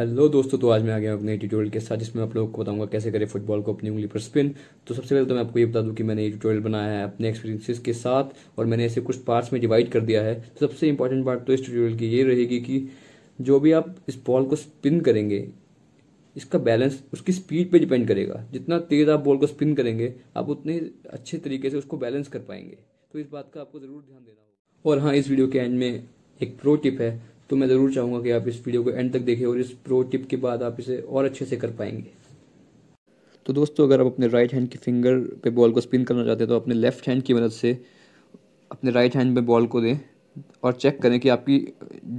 hello दोस्तों तो आज मैं आ गया अपने ट्यूटोरियल के साथ जिसमें आप लोग को बताऊंगा कैसे करें फुटबॉल को अपनी उंगली पर स्पिन तो सबसे पहले तो मैं आपको ये बता दूं कि मैंने ये ट्यूटोरियल बनाया है अपने एक्सपीरियंसेस के साथ और मैंने इसे कुछ पार्ट्स में डिवाइड कर दिया है तो सबसे इंपॉर्टेंट पार्ट तो इस ट्यूटोरियल की ये रहेगी कि जो भी आप इस बॉल को स्पिन करेंगे इसका बैलेंस उसकी स्पीड पर डिपेंड करेगा जितना तेज़ आप बॉल को स्पिन करेंगे आप उतने अच्छे तरीके से उसको बैलेंस कर पाएंगे तो इस बात का आपको ज़रूर ध्यान देना होगा और हाँ इस वीडियो के एंड में एक प्रो टिप है तो मैं ज़रूर चाहूँगा कि आप इस वीडियो को एंड तक देखें और इस प्रो टिप के बाद आप इसे और अच्छे से कर पाएंगे तो दोस्तों अगर आप अपने राइट हैंड की फिंगर पे बॉल को स्पिन करना चाहते हैं तो अपने लेफ्ट हैंड की मदद से अपने राइट हैंड में बॉल को दें और चेक करें कि आपकी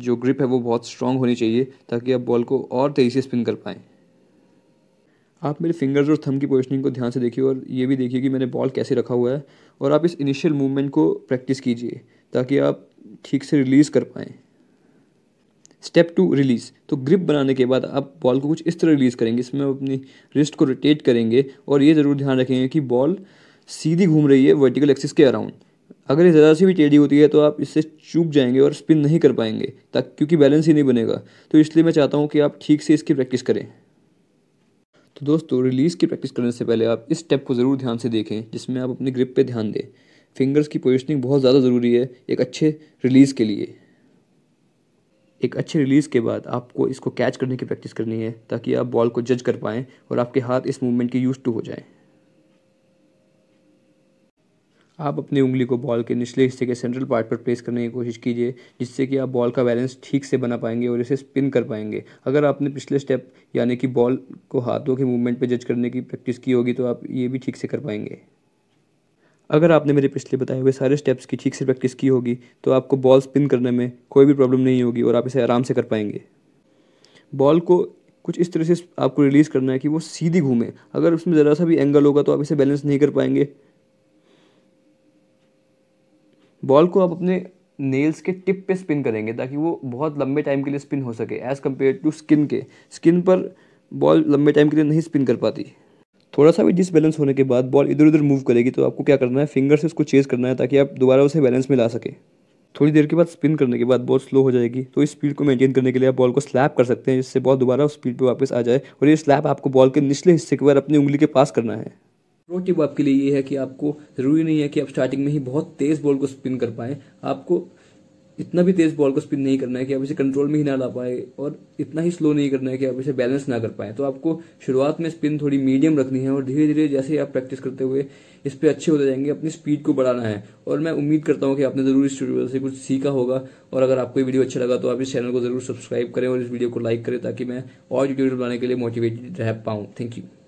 जो ग्रिप है वो बहुत स्ट्रांग होनी चाहिए ताकि आप बॉल को और तेज़ी से स्पिन कर पाएँ आप मेरे फिंगर्स और थम की पोजिशनिंग को ध्यान से देखिए और ये भी देखिए कि मैंने बॉल कैसे रखा हुआ है और आप इस इनिशियल मूवमेंट को प्रैक्टिस कीजिए ताकि आप ठीक से रिलीज़ कर पाएँ स्टेप टू रिलीज़ तो ग्रिप बनाने के बाद आप बॉल को कुछ इस तरह रिलीज़ करेंगे इसमें आप अपनी रिस्ट को रोटेट करेंगे और ये ज़रूर ध्यान रखेंगे कि बॉल सीधी घूम रही है वर्टिकल एक्सिस के अराउंड अगर ये ज़रा सी भी टेढ़ी होती है तो आप इससे चूक जाएंगे और स्पिन नहीं कर पाएंगे तक क्योंकि बैलेंस ही नहीं बनेगा तो इसलिए मैं चाहता हूँ कि आप ठीक से इसकी प्रैक्टिस करें तो दोस्तों रिलीज़ की प्रैक्टिस करने से पहले आप इस स्टेप को ज़रूर ध्यान से देखें जिसमें आप अपनी ग्रिप पे ध्यान दें फिंगर्स की पोजिशनिंग बहुत ज़्यादा ज़रूरी है एक अच्छे रिलीज़ के लिए एक अच्छे रिलीज़ के बाद आपको इसको कैच करने की प्रैक्टिस करनी है ताकि आप बॉल को जज कर पाएँ और आपके हाथ इस मूवमेंट के यूज टू हो जाएँ आप अपनी उंगली को बॉल के निचले हिस्से के सेंट्रल पार्ट पर प्लेस करने की कोशिश कीजिए जिससे कि आप बॉल का बैलेंस ठीक से बना पाएंगे और इसे स्पिन कर पाएंगे अगर आपने पिछले स्टेप यानी कि बॉल को हाथों के मूवमेंट पर जज करने की प्रैक्टिस की होगी तो आप ये भी ठीक से कर पाएंगे अगर आपने मेरे पिछले बताए हुए सारे स्टेप्स की ठीक से प्रैक्टिस की होगी तो आपको बॉल स्पिन करने में कोई भी प्रॉब्लम नहीं होगी और आप इसे आराम से कर पाएंगे बॉल को कुछ इस तरह से आपको रिलीज़ करना है कि वो सीधी घूमे अगर उसमें ज़रा सा भी एंगल होगा तो आप इसे बैलेंस नहीं कर पाएंगे बॉल को आप अपने नेल्स के टिप पे स्पिन करेंगे ताकि वो बहुत लंबे टाइम के लिए स्पिन हो सके एज़ कम्पेयर टू स्किन के स्किन पर बॉल लंबे टाइम के लिए नहीं स्पिन कर पाती थोड़ा सा भी डिसबैलेंस होने के बाद बॉल इधर उधर मूव करेगी तो आपको क्या करना है फिंगर से उसको चेज करना है ताकि आप दोबारा उसे बैलेंस में ला सके थोड़ी देर के बाद स्पिन करने के बाद बॉल स्लो हो जाएगी तो इस स्पीड को मेंटेन करने के लिए आप बॉल को स्लैप कर सकते हैं जिससे बॉल दोबारा उस स्पीड पर वापस आ जाए और ये स्लैप आपको बॉल के निचले हिस्से के बाद अपनी उंगली के पास करना है प्रो टिप आपके लिए ये है कि आपको ज़रूरी नहीं है कि आप स्टार्टिंग में ही बहुत तेज़ बॉल को स्पिन कर पाएं आपको इतना भी तेज बॉल को स्पिन नहीं करना है कि आप इसे कंट्रोल में ही ना ला पाए और इतना ही स्लो नहीं करना है कि आप इसे बैलेंस ना कर पाए तो आपको शुरुआत में स्पिन थोड़ी मीडियम रखनी है और धीरे धीरे जैसे ही आप प्रैक्टिस करते हुए इस पर अच्छे होते जाएंगे अपनी स्पीड को बढ़ाना है और मैं उम्मीद करता हूँ कि आपने जरूर इस वीडियो से कुछ सीखा होगा और अगर आपको ये वीडियो अच्छा लगा तो आप इस चैनल को जरूर सब्सक्राइब करें और इस वीडियो को लाइक करें ताकि मैं और वीडियो बनाने के लिए मोटिवेटेड रह पाऊँ थैंक यू